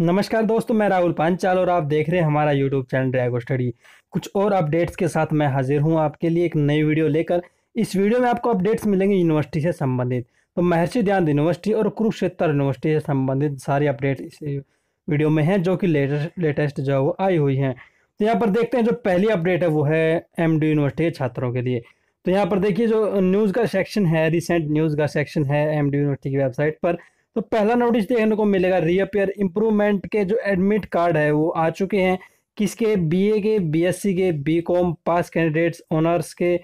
नमस्कार दोस्तों मैं राहुल पांचाल और आप देख रहे हैं हमारा यूट्यूब चैनल ड्रैगो स्टडी कुछ और अपडेट्स के साथ मैं हाजिर हूं आपके लिए एक नई वीडियो लेकर इस वीडियो में आपको अपडेट्स मिलेंगे यूनिवर्सिटी से संबंधित तो महर्षि ध्यान यूनिवर्सिटी और कुरुक्षेत्र यूनिवर्सिटी से संबंधित सारी अपडेट्स इस वीडियो में हैं जो कि लेटेस्ट लेटेस्ट जो है वो आई हुई हैं तो यहाँ पर देखते हैं जो पहली अपडेट है वो है एम यूनिवर्सिटी के छात्रों के लिए तो यहाँ पर देखिए जो न्यूज़ का सेक्शन है रिसेंट न्यूज़ का सेक्शन है एम यूनिवर्सिटी की वेबसाइट पर तो पहला नोटिस देखने को मिलेगा रीअपेयर इम्प्रूवमेंट के जो एडमिट कार्ड है वो आ चुके हैं किसके बीए के बीएससी के बीकॉम पास कैंडिडेट्स ऑनर्स के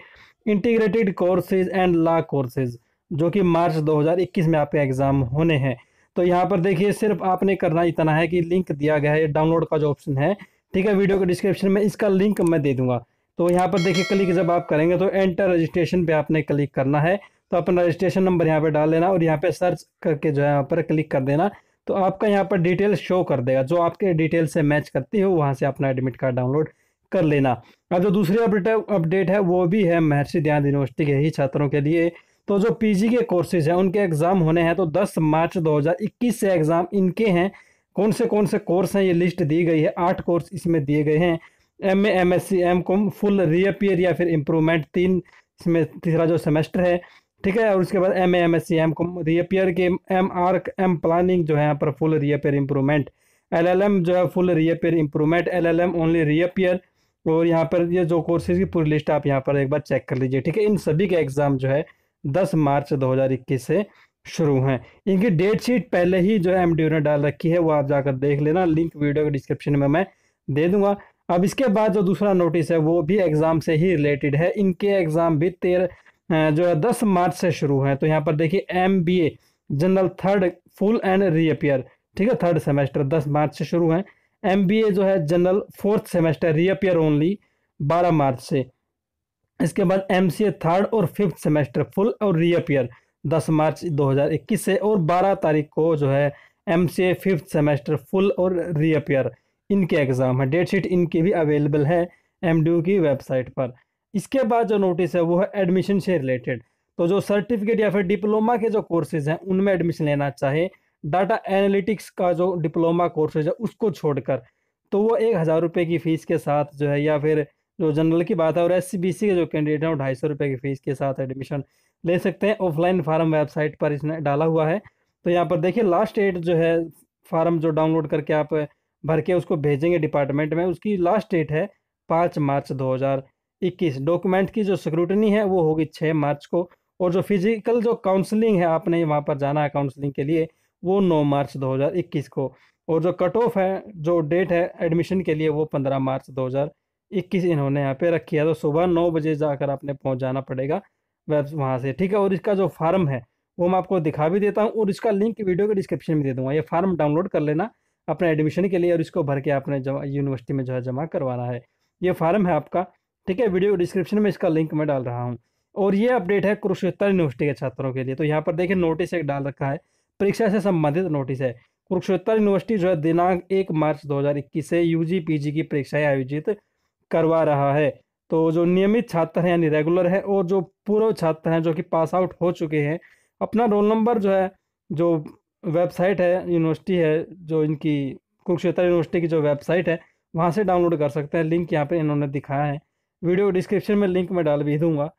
integrated courses and law courses जो कि मार्च 2021 में आपके एग्ज़ाम होने हैं तो यहाँ पर देखिए सिर्फ आपने करना इतना है कि लिंक दिया गया है डाउनलोड का जो ऑप्शन है ठीक है वीडियो के डिस्क्रिप्शन में इसका लिंक मैं दे दूंगा तो यहाँ पर देखिए क्लिक जब आप करेंगे तो एंटर रजिस्ट्रेशन पे आपने क्लिक करना है तो अपना रजिस्ट्रेशन नंबर यहाँ पर डाल लेना और यहाँ पर सर्च करके जो है यहाँ पर क्लिक कर देना तो आपका यहाँ पर डिटेल शो कर देगा जो आपके डिटेल से मैच करती हो वहाँ से अपना एडमिट कार्ड डाउनलोड कर लेना अब जो दूसरी अपडेट अपडेट है वो भी है महर्षि दयान यूनिवर्सिटी के ही छात्रों के लिए तो जो पीजी के कोर्सेज हैं उनके एग्ज़ाम होने हैं तो 10 मार्च 2021 से एग्ज़ाम इनके हैं कौन से कौन से कोर्स हैं ये लिस्ट दी गई है आठ कोर्स इसमें दिए गए हैं M A M S C M full reappear या फिर इम्प्रूवमेंट तीन इसमें तीसरा जो सेमेस्टर है ठीक है और उसके बाद M M S C M reappear के एम आर एम प्लानिंग जो है यहाँ पर full reappear improvement L L M जो है full reappear improvement L L M only reappear और यहाँ पर ये जो कोर्सेज की पूरी लिस्ट आप यहाँ पर एक बार चेक कर लीजिए ठीक है इन सभी के एग्ज़ाम जो है दस मार्च दो हज़ार इक्कीस से शुरू हैं इनकी डेट शीट पहले ही जो एम डी ने डाल रखी है वो आप जाकर देख लेना लिंक वीडियो के डिस्क्रिप्शन में मैं दे दूंगा अब इसके बाद जो दूसरा नोटिस है वो भी एग्ज़ाम से ही रिलेटेड है इनके एग्ज़ाम भी तेरह जो है दस मार्च से शुरू है तो यहाँ पर देखिए M B A general third full and reappear ठीक है थर्ड सेमेस्टर दस मार्च से शुरू है एम बी ए जो है general fourth semester reappear only बारह मार्च से इसके बाद एम सी ए थर्ड और फिफ्थ सेमेस्टर फुल और रीअपियर दस मार्च दो हज़ार इक्कीस से और बारह तारीख को जो है M C A fifth semester full और रीअपियर इनके एग्ज़ाम है डेट शीट इनकी भी अवेलेबल है एम डी यू की वेबसाइट पर इसके बाद जो नोटिस है वो है एडमिशन से रिलेटेड तो जो सर्टिफिकेट या फिर डिप्लोमा के जो कोर्सेज हैं उनमें एडमिशन लेना चाहे डाटा एनालिटिक्स का जो डिप्लोमा कोर्सेज है उसको छोड़कर तो वो एक हज़ार रुपये की फ़ीस के साथ जो है या फिर जो जनरल की बात है और एस के जो कैंडिडेट हैं वो ढाई सौ रुपये की फ़ीस के साथ एडमिशन ले सकते हैं ऑफलाइन फार्म वेबसाइट पर इसने डाला हुआ है तो यहाँ पर देखिए लास्ट डेट जो है फार्म जो डाउनलोड करके आप भर के उसको भेजेंगे डिपार्टमेंट में उसकी लास्ट डेट है पाँच मार्च दो हज़ार इक्कीस डॉक्यूमेंट की जो स्क्रूटनी है वो होगी छः मार्च को और जो फिजिकल जो काउंसलिंग है आपने वहाँ पर जाना है काउंसलिंग के लिए वो नौ मार्च दो हज़ार इक्कीस को और जो कट ऑफ है जो डेट है एडमिशन के लिए वो पंद्रह मार्च दो हज़ार इक्कीस इन्होंने यहाँ पे रखी है तो सुबह नौ बजे जाकर आपने पहुँच जाना पड़ेगा वेब वहाँ से ठीक है और इसका जो फार्म है वो मैं आपको दिखा भी देता हूँ और इसका लिंक वीडियो के डिस्क्रिप्शन में दे दूँगा ये फार्म डाउनलोड कर लेना अपने एडमिशन के लिए और इसको भर के आपने जमा यूनिवर्सिटी में जो है जमा करवाना है ये फार्म है आपका ठीक है वीडियो डिस्क्रिप्शन में इसका लिंक मैं डाल रहा हूँ और ये अपडेट है कुरुक्षेत्र यूनिवर्सिटी के छात्रों के लिए तो यहाँ पर देखिए नोटिस एक डाल रखा है परीक्षा से संबंधित नोटिस है कुरुक्षेत्र यूनिवर्सिटी जो है दिनांक एक मार्च 2021 से यूजी पीजी की परीक्षाएं आयोजित करवा रहा है तो जो नियमित छात्र हैं यानी रेगुलर हैं और जो पूर्व छात्र हैं जो कि पास आउट हो चुके हैं अपना रोल नंबर जो है जो वेबसाइट है यूनिवर्सिटी है जो इनकी कुरुक्षेत्र यूनिवर्सिटी की जो वेबसाइट है वहाँ से डाउनलोड कर सकते हैं लिंक यहाँ पर इन्होंने दिखाया है वीडियो डिस्क्रिप्शन में लिंक में डाल भी दूंगा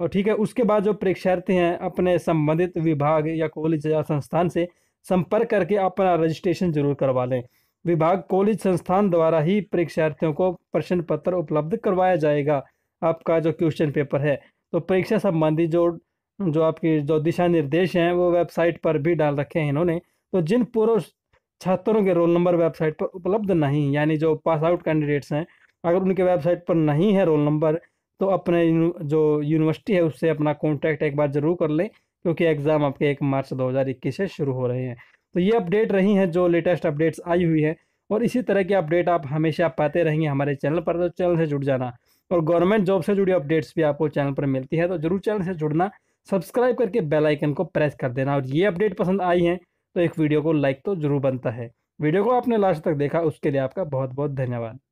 और ठीक है उसके बाद जो परीक्षार्थी हैं अपने संबंधित विभाग या कॉलेज या संस्थान से संपर्क करके अपना रजिस्ट्रेशन जरूर करवा लें विभाग कॉलेज संस्थान द्वारा ही परीक्षार्थियों को प्रश्न पत्र उपलब्ध करवाया जाएगा आपका जो क्वेश्चन पेपर है तो परीक्षा संबंधी जो जो आपकी जो दिशा निर्देश हैं वो वेबसाइट पर भी डाल रखे हैं इन्होंने तो जिन पूर्व छात्रों के रोल नंबर वेबसाइट पर उपलब्ध नहीं यानी जो पास आउट कैंडिडेट्स हैं अगर उनके वेबसाइट पर नहीं है रोल नंबर तो अपने जो यूनिवर्सिटी है उससे अपना कॉन्टैक्ट एक बार ज़रूर कर लें क्योंकि एग्ज़ाम आपके एक मार्च दो से शुरू हो रहे हैं तो ये अपडेट रही हैं जो लेटेस्ट अपडेट्स आई हुई है और इसी तरह की अपडेट आप हमेशा पाते रहेंगे हमारे चैनल पर तो चैनल से जुड़ जाना और गवर्नमेंट जॉब से जुड़ी अपडेट्स भी आपको चैनल पर मिलती है तो ज़रूर चैनल से जुड़ना सब्सक्राइब करके बेल आइकन को प्रेस कर देना और ये अपडेट पसंद आई है तो एक वीडियो को लाइक तो ज़रूर बनता है वीडियो को आपने लास्ट तक देखा उसके लिए आपका बहुत बहुत धन्यवाद